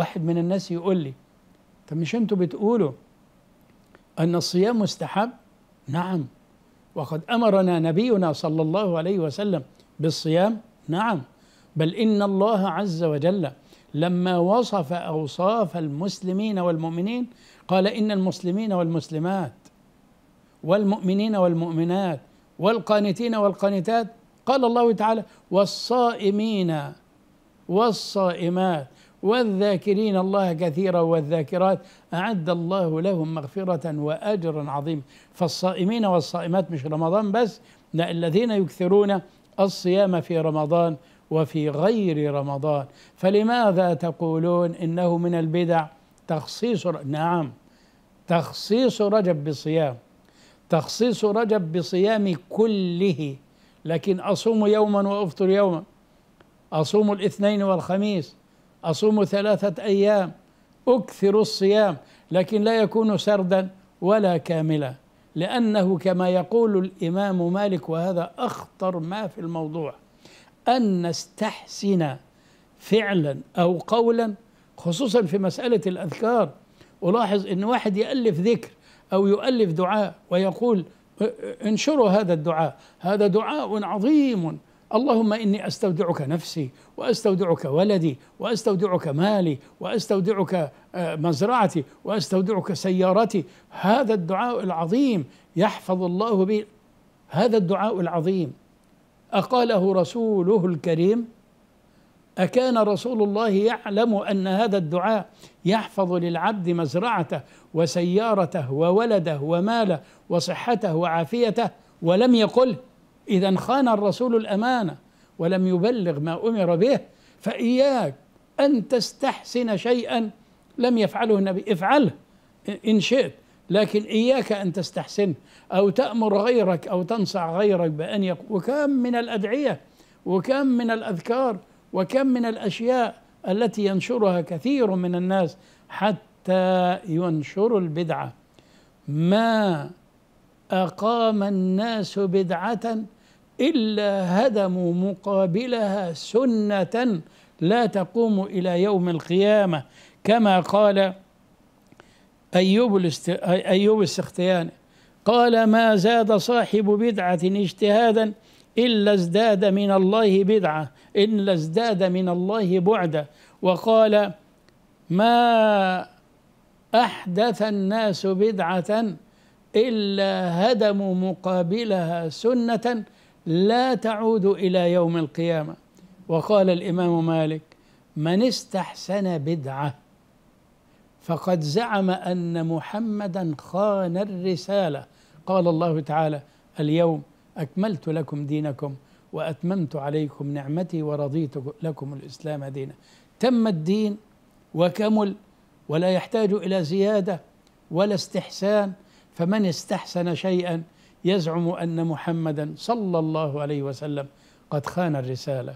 واحد من الناس يقول لي طب مش انتوا بتقولوا ان الصيام مستحب نعم وقد امرنا نبينا صلى الله عليه وسلم بالصيام نعم بل ان الله عز وجل لما وصف اوصاف المسلمين والمؤمنين قال ان المسلمين والمسلمات والمؤمنين والمؤمنات والقانتين والقانتات قال الله تعالى والصائمين والصائمات والذاكرين الله كثيرا والذاكرات أعد الله لهم مغفرة وأجرا عظيما فالصائمين والصائمات مش رمضان بس لا الذين يكثرون الصيام في رمضان وفي غير رمضان فلماذا تقولون إنه من البدع تخصيص نعم تخصيص رجب بصيام تخصيص رجب بصيام كله لكن أصوم يوما وأفطر يوما أصوم الاثنين والخميس أصوم ثلاثة أيام أكثر الصيام لكن لا يكون سردا ولا كاملا لأنه كما يقول الإمام مالك وهذا أخطر ما في الموضوع أن نستحسن فعلا أو قولا خصوصا في مسألة الأذكار ألاحظ أن واحد يألف ذكر أو يؤلف دعاء ويقول انشروا هذا الدعاء هذا دعاء عظيم اللهم اني استودعك نفسي واستودعك ولدي واستودعك مالي واستودعك آه، مزرعتي واستودعك سيارتي هذا الدعاء العظيم يحفظ الله به هذا الدعاء العظيم اقاله رسوله الكريم اكان رسول الله يعلم ان هذا الدعاء يحفظ للعبد مزرعته وسيارته وولده وماله وصحته وعافيته ولم يقله إذا خان الرسول الأمانة ولم يبلغ ما أمر به فإياك أن تستحسن شيئا لم يفعله النبي افعله إن شئت لكن إياك أن تستحسن أو تأمر غيرك أو تنصع غيرك بأن يقول وكم من الأدعية وكم من الأذكار وكم من الأشياء التي ينشرها كثير من الناس حتى ينشروا البدعة ما أقام الناس بدعة إلا هدموا مقابلها سنة لا تقوم إلى يوم القيامة كما قال أيوب, الاست... أيوب السختياني قال ما زاد صاحب بدعة اجتهادا إلا ازداد من الله بدعة إلا ازداد من الله بعدا وقال ما أحدث الناس بدعة إلا هدموا مقابلها سنة لا تعود إلى يوم القيامة وقال الإمام مالك من استحسن بدعة فقد زعم أن محمدا خان الرسالة قال الله تعالى اليوم أكملت لكم دينكم وأتممت عليكم نعمتي ورضيت لكم الإسلام دينا تم الدين وكمل ولا يحتاج إلى زيادة ولا استحسان فمن استحسن شيئا يزعم ان محمدا صلى الله عليه وسلم قد خان الرساله